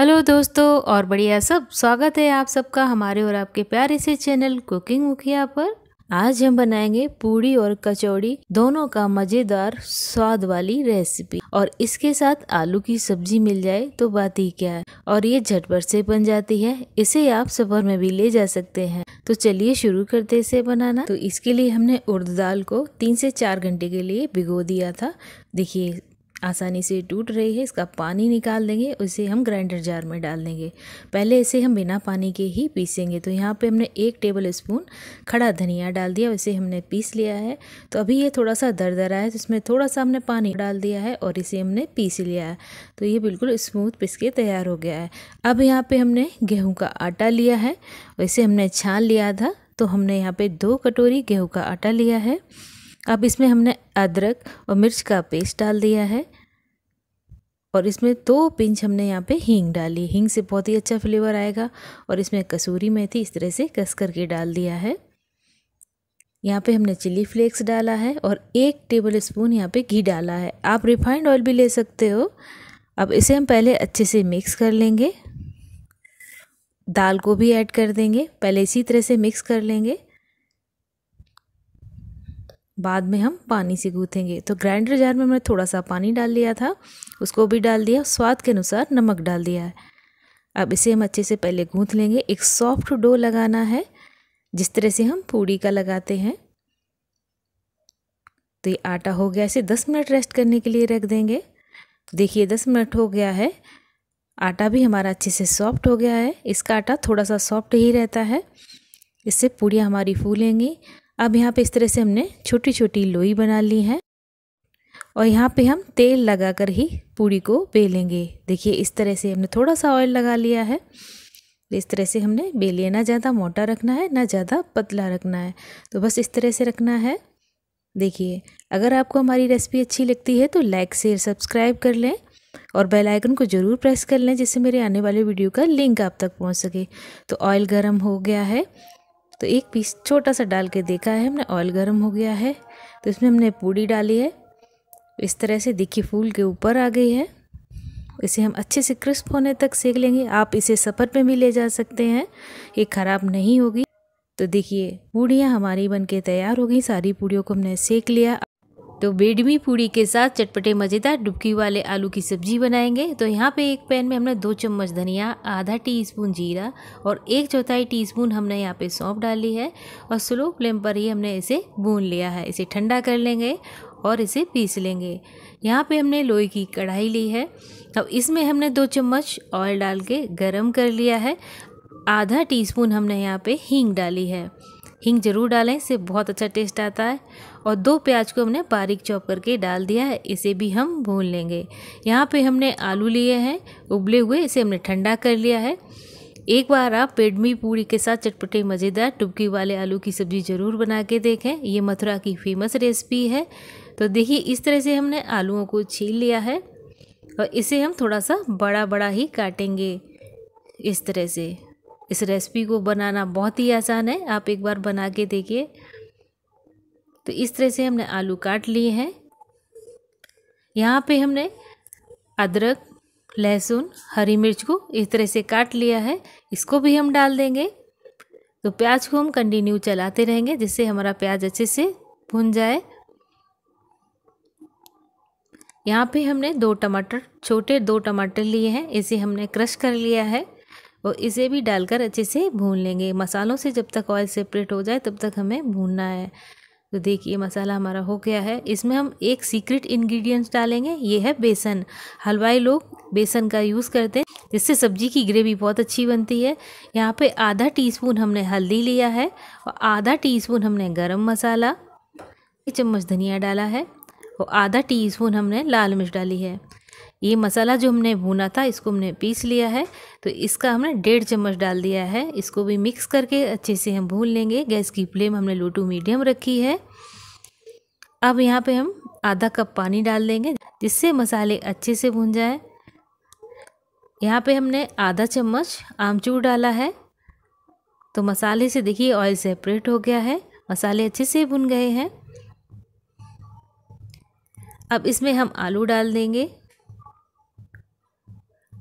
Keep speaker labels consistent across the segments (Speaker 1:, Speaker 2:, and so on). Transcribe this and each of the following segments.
Speaker 1: hello दोस्तों और बढ़िया सब स्वागत है आप सबका हमारे और आपके प्यारे से चैनल कुकिंग मुखिया पर आज हम बनाएंगे पूड़ी और कचौड़ी दोनों का मजेदार स्वाद वाली रेसिपी और इसके साथ आलू की सब्जी मिल जाए तो बात ही क्या है और ये झटपट से बन जाती है इसे आप सफर में भी ले जा सकते हैं तो चलिए शुरू करते इसे बनाना तो इसके लिए हमने उर्द दाल को तीन से चार घंटे के लिए भिगो दिया था देखिए आसानी से टूट रही है इसका पानी निकाल देंगे उसे हम ग्राइंडर जार में डाल देंगे पहले इसे हम बिना पानी के ही पीसेंगे तो यहाँ पे हमने एक टेबल स्पून खड़ा धनिया डाल दिया उसे हमने पीस लिया है तो अभी ये थोड़ा सा दर दरा है तो इसमें थोड़ा सा हमने पानी डाल दिया है और इसे हमने पीस लिया है तो ये बिल्कुल स्मूथ पिस के तैयार हो गया है अब यहाँ पर हमने गेहूँ का आटा लिया है और इसे हमने छान लिया था तो हमने यहाँ पर दो कटोरी गेहूँ का आटा लिया है अब इसमें हमने अदरक और मिर्च का पेस्ट डाल दिया है और इसमें दो तो पिंच हमने यहाँ पे हींग डाली हींग से बहुत ही अच्छा फ्लेवर आएगा और इसमें कसूरी मेथी इस तरह से कस करके डाल दिया है यहाँ पे हमने चिली फ्लेक्स डाला है और एक टेबल स्पून यहाँ पे घी डाला है आप रिफाइंड ऑयल भी ले सकते हो अब इसे हम पहले अच्छे से मिक्स कर लेंगे दाल को भी ऐड कर देंगे पहले इसी तरह से मिक्स कर लेंगे बाद में हम पानी से गूँथेंगे तो ग्राइंडर जार में हमने थोड़ा सा पानी डाल लिया था उसको भी डाल दिया स्वाद के अनुसार नमक डाल दिया है अब इसे हम अच्छे से पहले गूँथ लेंगे एक सॉफ्ट डो लगाना है जिस तरह से हम पूड़ी का लगाते हैं तो ये आटा हो गया इसे दस मिनट रेस्ट करने के लिए रख देंगे देखिए दस मिनट हो गया है आटा भी हमारा अच्छे से सॉफ्ट हो गया है इसका आटा थोड़ा सा सॉफ्ट ही रहता है इससे पूड़ियाँ हमारी फूलेंगी अब यहाँ पे इस तरह से हमने छोटी छोटी लोई बना ली है और यहाँ पे हम तेल लगाकर ही पूड़ी को बेलेंगे देखिए इस तरह से हमने थोड़ा सा ऑयल लगा लिया है इस तरह से हमने बेलिए ना ज़्यादा मोटा रखना है ना ज़्यादा पतला रखना है तो बस इस तरह से रखना है देखिए अगर आपको हमारी रेसिपी अच्छी लगती है तो लाइक शेयर सब्सक्राइब कर लें और बेल आइकन को ज़रूर प्रेस कर लें जिससे मेरे आने वाले वीडियो का लिंक आप तक पहुंच सके तो ऑयल गरम हो गया है तो एक पीस छोटा सा डाल के देखा है हमने ऑयल गर्म हो गया है तो इसमें हमने पूड़ी डाली है इस तरह से देखिए फूल के ऊपर आ गई है इसे हम अच्छे से क्रिस्प होने तक सेक लेंगे आप इसे सफ़र पे भी ले जा सकते हैं ये ख़राब नहीं होगी तो देखिए पूड़ियाँ हमारी बनके तैयार हो गई सारी पूड़ियों को हमने सेक लिया तो बेडमी पूड़ी के साथ चटपटे मज़ेदार डुबकी वाले आलू की सब्जी बनाएंगे तो यहाँ पे एक पैन में हमने दो चम्मच धनिया आधा टीस्पून जीरा और एक चौथाई टीस्पून हमने यहाँ पे सौंप डाली है और स्लो फ्लेम पर ही हमने इसे भून लिया है इसे ठंडा कर लेंगे और इसे पीस लेंगे यहाँ पे हमने लोहे की कढ़ाई ली है अब इसमें हमने दो चम्मच ऑयल डाल के गरम कर लिया है आधा टी हमने यहाँ पर हींग डाली है हींग जरूर डालें इससे बहुत अच्छा टेस्ट आता है और दो प्याज को हमने बारीक चॉप करके डाल दिया है इसे भी हम भून लेंगे यहाँ पे हमने आलू लिए हैं उबले हुए इसे हमने ठंडा कर लिया है एक बार आप पेडमी पूरी के साथ चटपटे मज़ेदार टुबकी वाले आलू की सब्ज़ी ज़रूर बना के देखें ये मथुरा की फेमस रेसिपी है तो देखिए इस तरह से हमने आलूओं को छील लिया है और इसे हम थोड़ा सा बड़ा बड़ा ही काटेंगे इस तरह से इस रेसिपी को बनाना बहुत ही आसान है आप एक बार बना के देखिए तो इस तरह से हमने आलू काट लिए हैं यहाँ पे हमने अदरक लहसुन हरी मिर्च को इस तरह से काट लिया है इसको भी हम डाल देंगे तो प्याज को हम कंटिन्यू चलाते रहेंगे जिससे हमारा प्याज अच्छे से भुन जाए यहाँ पे हमने दो टमाटर छोटे दो टमाटर लिए हैं इसे हमने क्रश कर लिया है और इसे भी डालकर अच्छे से भून लेंगे मसालों से जब तक ऑयल सेपरेट हो जाए तब तक हमें भूनना है तो देखिए मसाला हमारा हो गया है इसमें हम एक सीक्रेट इंग्रेडिएंट्स डालेंगे ये है बेसन हलवाई लोग बेसन का यूज़ करते हैं जिससे सब्जी की ग्रेवी बहुत अच्छी बनती है यहाँ पे आधा टीस्पून हमने हल्दी लिया है और आधा टीस्पून हमने गरम मसाला एक चम्मच धनिया डाला है और आधा टीस्पून हमने लाल मिर्च डाली है ये मसाला जो हमने भूना था इसको हमने पीस लिया है तो इसका हमने डेढ़ चम्मच डाल दिया है इसको भी मिक्स करके अच्छे से हम भून लेंगे गैस की फ्लेम हमने लो टू मीडियम रखी है अब यहाँ पे हम आधा कप पानी डाल देंगे जिससे मसाले अच्छे से भून जाए यहाँ पे हमने आधा चम्मच आमचूर डाला है तो मसाले से देखिए ऑयल सेपरेट हो गया है मसाले अच्छे से भुन गए हैं अब इसमें हम आलू डाल देंगे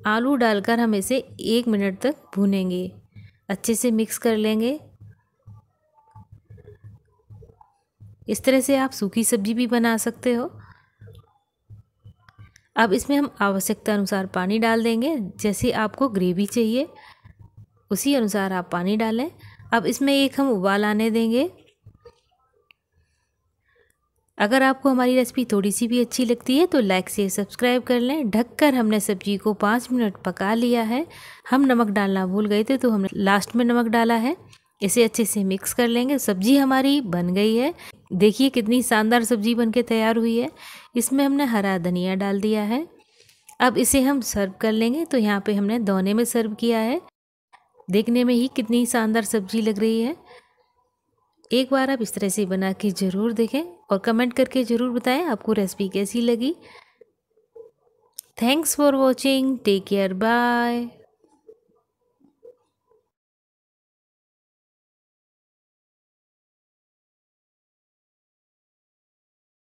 Speaker 1: आलू डालकर हम इसे एक मिनट तक भूनेंगे अच्छे से मिक्स कर लेंगे इस तरह से आप सूखी सब्जी भी बना सकते हो अब इसमें हम आवश्यकता अनुसार पानी डाल देंगे जैसे आपको ग्रेवी चाहिए उसी अनुसार आप पानी डालें अब इसमें एक हम उबाल आने देंगे अगर आपको हमारी रेसिपी थोड़ी सी भी अच्छी लगती है तो लाइक से सब्सक्राइब कर लें ढककर हमने सब्जी को पाँच मिनट पका लिया है हम नमक डालना भूल गए थे तो हमने लास्ट में नमक डाला है इसे अच्छे से मिक्स कर लेंगे सब्जी हमारी बन गई है देखिए कितनी शानदार सब्जी बन के तैयार हुई है इसमें हमने हरा धनिया डाल दिया है अब इसे हम सर्व कर लेंगे तो यहाँ पर हमने दोने में सर्व किया है देखने में ही कितनी शानदार सब्जी लग रही है एक बार आप इस तरह से बना के ज़रूर देखें और कमेंट करके ज़रूर बताएं आपको रेसिपी कैसी लगी thanks for watching take care bye